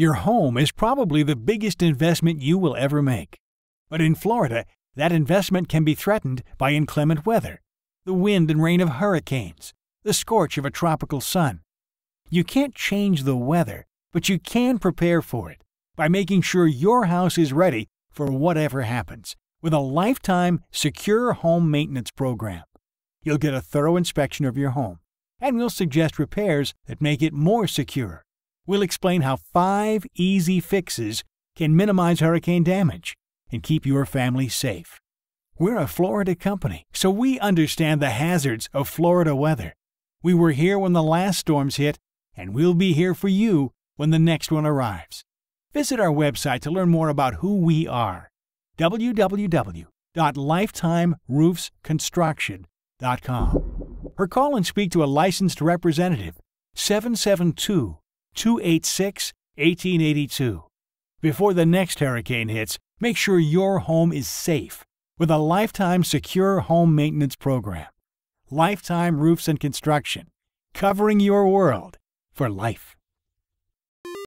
Your home is probably the biggest investment you will ever make. But in Florida, that investment can be threatened by inclement weather, the wind and rain of hurricanes, the scorch of a tropical sun. You can't change the weather, but you can prepare for it by making sure your house is ready for whatever happens with a lifetime secure home maintenance program. You'll get a thorough inspection of your home, and we'll suggest repairs that make it more secure. We'll explain how five easy fixes can minimize hurricane damage and keep your family safe. We're a Florida company, so we understand the hazards of Florida weather. We were here when the last storms hit, and we'll be here for you when the next one arrives. Visit our website to learn more about who we are www.lifetimeroofsconstruction.com or call and speak to a licensed representative 772 286 1882. Before the next hurricane hits, make sure your home is safe with a lifetime secure home maintenance program. Lifetime Roofs and Construction, covering your world for life.